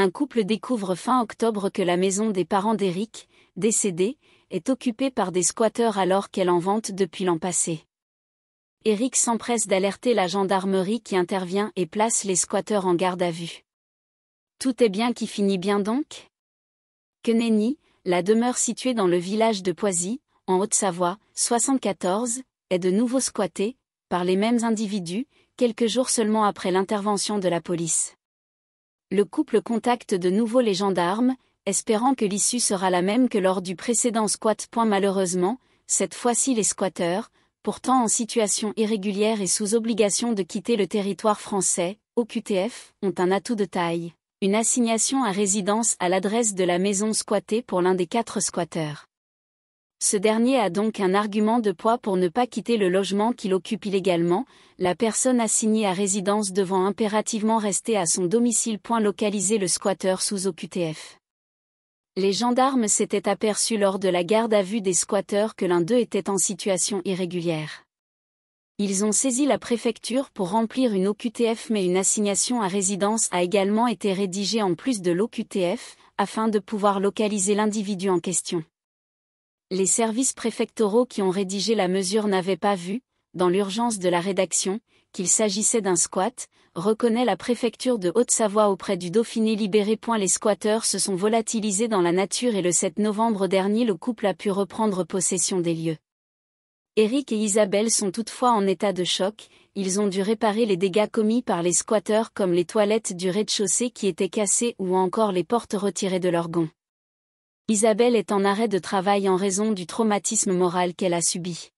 un couple découvre fin octobre que la maison des parents d'Éric, décédé, est occupée par des squatteurs alors qu'elle en vente depuis l'an passé. Éric s'empresse d'alerter la gendarmerie qui intervient et place les squatteurs en garde à vue. Tout est bien qui finit bien donc Que la demeure située dans le village de Poisy, en Haute-Savoie, 74, est de nouveau squattée, par les mêmes individus, quelques jours seulement après l'intervention de la police le couple contacte de nouveau les gendarmes, espérant que l'issue sera la même que lors du précédent squat. malheureusement, cette fois-ci les squatteurs, pourtant en situation irrégulière et sous obligation de quitter le territoire français, au QTF, ont un atout de taille, une assignation à résidence à l'adresse de la maison squattée pour l'un des quatre squatteurs. Ce dernier a donc un argument de poids pour ne pas quitter le logement qu'il occupe illégalement, la personne assignée à résidence devant impérativement rester à son domicile. Point localisé le squatteur sous OQTF. Les gendarmes s'étaient aperçus lors de la garde à vue des squatteurs que l'un d'eux était en situation irrégulière. Ils ont saisi la préfecture pour remplir une OQTF mais une assignation à résidence a également été rédigée en plus de l'OQTF, afin de pouvoir localiser l'individu en question. Les services préfectoraux qui ont rédigé la mesure n'avaient pas vu, dans l'urgence de la rédaction, qu'il s'agissait d'un squat, reconnaît la préfecture de Haute-Savoie auprès du Dauphiné libéré. Les squatteurs se sont volatilisés dans la nature et le 7 novembre dernier le couple a pu reprendre possession des lieux. Eric et Isabelle sont toutefois en état de choc, ils ont dû réparer les dégâts commis par les squatteurs comme les toilettes du rez-de-chaussée qui étaient cassées ou encore les portes retirées de leurs gonds. Isabelle est en arrêt de travail en raison du traumatisme moral qu'elle a subi.